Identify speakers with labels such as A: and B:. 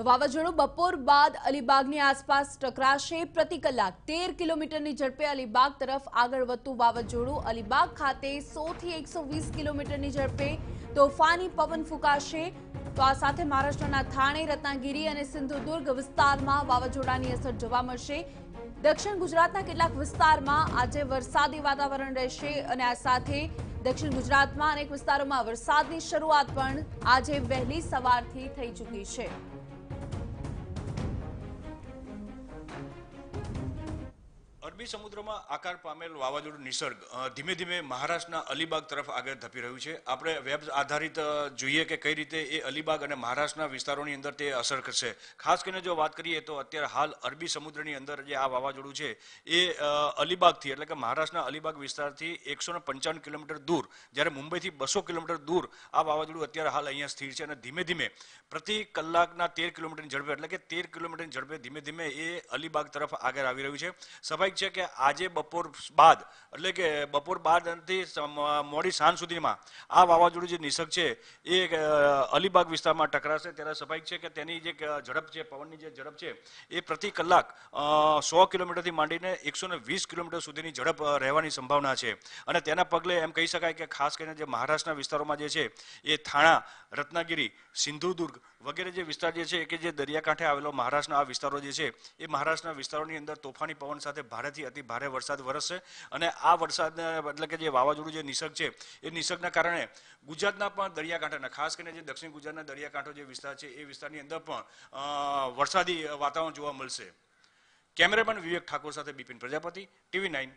A: તો વાવાઝોડું બપોર બાદ અલીબાગની આસપાસ ટકરાશે પ્રતિ કલાક તેર કિલોમીટરની ઝડપે અલીબાગ તરફ આગળ વધતું વાવાઝોડું અલીબાગ ખાતે સોથી એકસો વીસ કિલોમીટરની ઝડપે તોફાની પવન ફૂંકાશે તો આ સાથે મહારાષ્ટ્રના થાણે રત્નાગીરી અને સિંધુદુર્ગ વિસ્તારમાં વાવાઝોડાની અસર જોવા મળશે દક્ષિણ ગુજરાતના કેટલાક વિસ્તારમાં આજે વરસાદી વાતાવરણ રહેશે અને આ સાથે દક્ષિણ ગુજરાતમાં અનેક વિસ્તારોમાં વરસાદની શરૂઆત પણ આજે વહેલી સવારથી થઈ ચૂકી છે
B: અરબી સમુદ્રમાં આકાર પામેલ વાવાઝોડું નિસર્ગ ધીમે ધીમે મહારાષ્ટ્રના અલીબાગ તરફ આગળ ધપી રહ્યું છે આપણે વેબ આધારિત જોઈએ કે કઈ રીતે એ અલીબાગ અને મહારાષ્ટ્રના વિસ્તારોની અંદર તે અસર કરશે ખાસ કરીને જો વાત કરીએ તો અત્યારે હાલ અરબી સમુદ્રની અંદર જે આ વાવાઝોડું છે એ અલીબાગથી એટલે કે મહારાષ્ટ્રના અલીબાગ વિસ્તારથી એકસો પંચાવન કિલોમીટર દૂર જ્યારે મુંબઈથી બસો કિલોમીટર દૂર આ વાવાઝોડું અત્યારે હાલ અહીંયા સ્થિર છે અને ધીમે ધીમે પ્રતિ કલાકના તેર કિલોમીટરની ઝડપે એટલે કે તેર કિલોમીટરની ઝડપે ધીમે ધીમે એ અલીબાગ તરફ આગળ આવી રહ્યું છે સ્વાભાવિક છે કે આજે બપોર બાદ એટલે કે બપોર બાદથી મોડી સાંજ સુધીમાં આ વાવાઝોડું જે નિસર્ગ છે એ અલીબાગ વિસ્તારમાં ટકરાશે ત્યારે સ્વાભાવિક છે કે તેની જે ઝડપ છે પવનની જે ઝડપ છે એ પ્રતિ કલાક સો કિલોમીટરથી માંડીને એકસો વીસ કિલોમીટર સુધીની ઝડપ રહેવાની સંભાવના છે અને તેના પગલે એમ કહી શકાય કે ખાસ કરીને જે મહારાષ્ટ્રના વિસ્તારોમાં જે છે એ થાણા રત્નાગીરી સિંધુદુર્ગ વગેરે જે વિસ્તાર જે છે કે જે દરિયાકાંઠે આવેલો મહારાષ્ટ્રના આ વિસ્તારો જે છે એ મહારાષ્ટ્રના વિસ્તારોની અંદર તોફાની પવન સાથે ભારેથી અતિ ભારે વરસાદ વરસશે અને આ વરસાદને એટલે કે જે વાવાઝોડું જે નિસર્ગ છે એ નિસર્ગના કારણે ગુજરાતના પણ દરિયાકાંઠાના ખાસ કરીને જે દક્ષિણ ગુજરાતના દરિયાકાંઠો જે વિસ્તાર છે એ વિસ્તારની અંદર પણ વરસાદી વાતાવરણ જોવા મળશે કેમેરામેન વિવેક ઠાકોર સાથે બિપિન પ્રજાપતિ ટીવી નાઇન